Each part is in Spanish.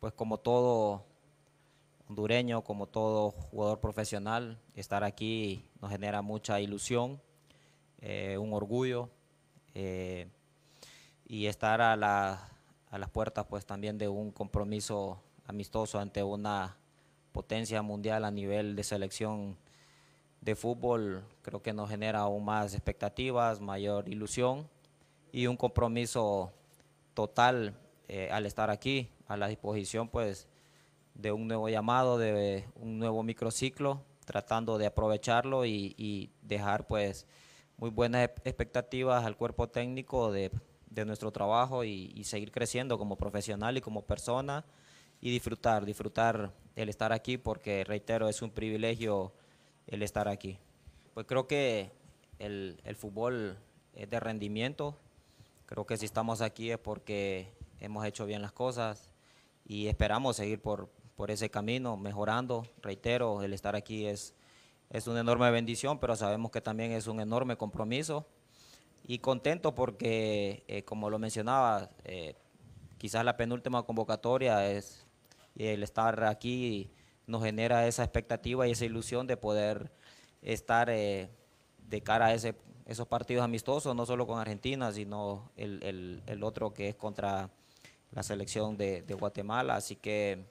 pues como todo hondureño, como todo jugador profesional, estar aquí nos genera mucha ilusión, eh, un orgullo eh, y estar a, las puertas pues también de un compromiso amistoso ante una potencia mundial a nivel de selección de fútbol, creo que nos genera aún más expectativas, mayor ilusión y un compromiso total eh, al estar aquí a la disposición pues de un nuevo llamado, de un nuevo microciclo, tratando de aprovecharlo y, dejar pues muy buenas e-, expectativas al cuerpo técnico de, nuestro trabajo y, seguir creciendo como profesional y como persona y disfrutar, disfrutar el estar aquí porque reitero, es un privilegio el estar aquí. Pues creo que el, el fútbol es de rendimiento, creo que si estamos aquí es porque hemos hecho bien las cosas, y esperamos seguir por, por ese camino, mejorando. Reitero, el estar aquí es, es una enorme bendición, pero sabemos que también es un enorme compromiso y contento porque, eh, como lo mencionaba, eh, quizás la penúltima convocatoria es el estar aquí nos genera esa expectativa y esa ilusión de poder estar eh, de cara a ese, esos partidos amistosos, no solo con Argentina, sino el, el, el otro que es contra la selección de, Guatemala. Así que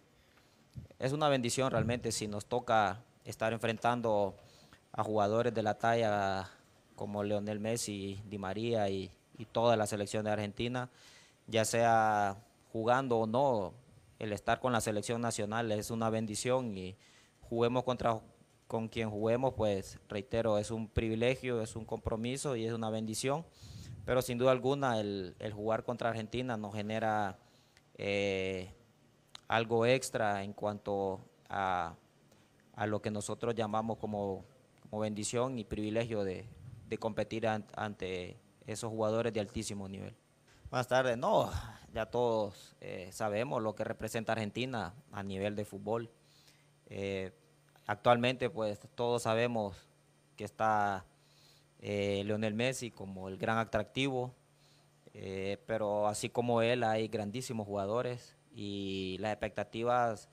es una bendición realmente si nos toca estar enfrentando a jugadores de la talla como Leonel Messi, Di María y, toda la selección de Argentina, ya sea jugando o no, el estar con la selección nacional es una bendición y juguemos contra con quien juguemos, pues reitero, es un privilegio, es un compromiso y es una bendición, pero sin duda alguna el, el jugar contra Argentina nos genera eh, algo extra en cuanto a, lo que nosotros llamamos como, como bendición y privilegio de, competir ante esos jugadores de altísimo nivel. Buenas tardes. No, ya todos eh, sabemos lo que representa Argentina a nivel de fútbol. Eh, actualmente, pues todos sabemos que está eh, Leonel Messi como el gran atractivo eh, pero así como él hay grandísimos jugadores y las expectativas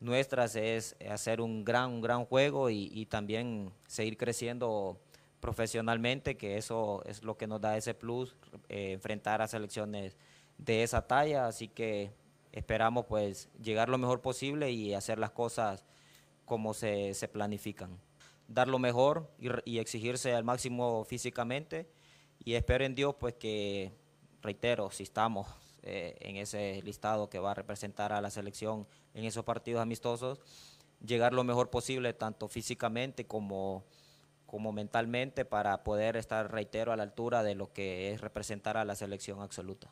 nuestras es hacer un gran, un gran juego y, también seguir creciendo profesionalmente, que eso es lo que nos da ese plus, eh, enfrentar a selecciones de esa talla, así que esperamos pues llegar lo mejor posible y hacer las cosas como se, se planifican. Dar lo mejor y, y exigirse al máximo físicamente y espero en Dios pues que reitero, si estamos eh, en ese listado que va a representar a la selección en esos partidos amistosos, llegar lo mejor posible, tanto físicamente como, como mentalmente, para poder estar, reitero, a la altura de lo que es representar a la selección absoluta.